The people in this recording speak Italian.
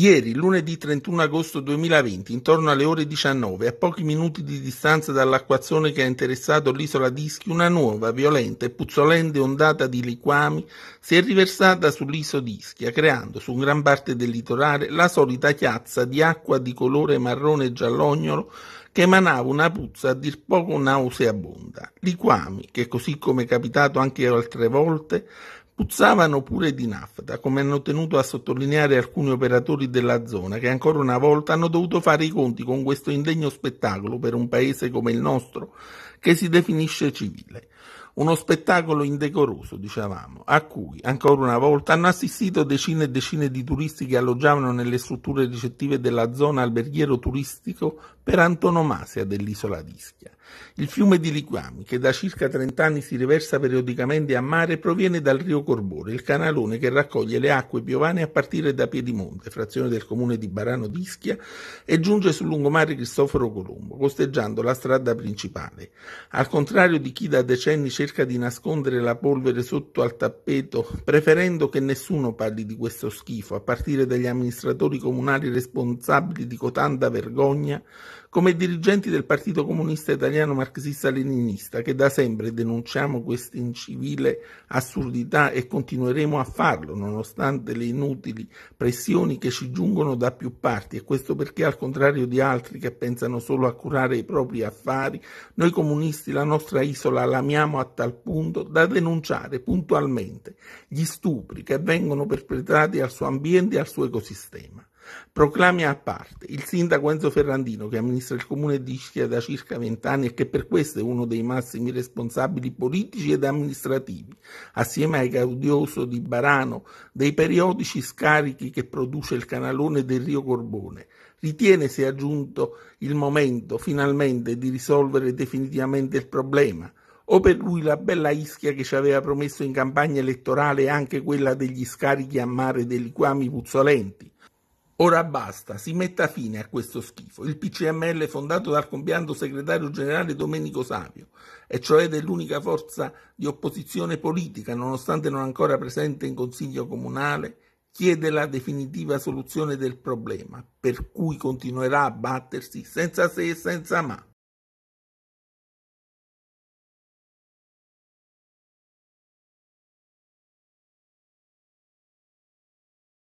Ieri, lunedì 31 agosto 2020, intorno alle ore 19, a pochi minuti di distanza dall'acquazzone che ha interessato l'isola Dischi, una nuova, violenta e puzzolente ondata di liquami si è riversata sull'isola Dischia, creando su gran parte del litorale la solita chiazza di acqua di colore marrone e giallognolo che emanava una puzza a dir poco nauseabonda. Liquami che, così come è capitato anche altre volte, puzzavano pure di nafta, come hanno tenuto a sottolineare alcuni operatori della zona che ancora una volta hanno dovuto fare i conti con questo indegno spettacolo per un paese come il nostro che si definisce civile. Uno spettacolo indecoroso, dicevamo, a cui, ancora una volta, hanno assistito decine e decine di turisti che alloggiavano nelle strutture ricettive della zona alberghiero turistico per antonomasia dell'isola d'Ischia. Il fiume di Liquami, che da circa 30 anni si riversa periodicamente a mare, proviene dal rio Corbore, il canalone che raccoglie le acque piovane a partire da Piedimonte, frazione del comune di Barano d'Ischia, e giunge sul lungomare Cristoforo Colombo, costeggiando la strada principale. Al contrario di chi da decenni cerca cerca di nascondere la polvere sotto al tappeto, preferendo che nessuno parli di questo schifo, a partire dagli amministratori comunali responsabili di cotanta vergogna, come dirigenti del Partito Comunista Italiano Marxista-Leninista, che da sempre denunciamo questa incivile assurdità e continueremo a farlo, nonostante le inutili pressioni che ci giungono da più parti, e questo perché, al contrario di altri che pensano solo a curare i propri affari, noi comunisti la nostra isola l'amiamo a tal punto da denunciare puntualmente gli stupri che vengono perpetrati al suo ambiente e al suo ecosistema. Proclami a parte, il sindaco Enzo Ferrandino, che amministra il comune di Ischia da circa vent'anni e che per questo è uno dei massimi responsabili politici ed amministrativi, assieme ai gaudioso di Barano, dei periodici scarichi che produce il canalone del Rio Corbone, ritiene sia giunto il momento finalmente di risolvere definitivamente il problema o per lui la bella Ischia che ci aveva promesso in campagna elettorale anche quella degli scarichi a mare dei liquami puzzolenti, Ora basta, si metta fine a questo schifo. Il PCML fondato dal compianto segretario generale Domenico Savio, e cioè dell'unica forza di opposizione politica, nonostante non ancora presente in Consiglio Comunale, chiede la definitiva soluzione del problema, per cui continuerà a battersi senza se e senza ma.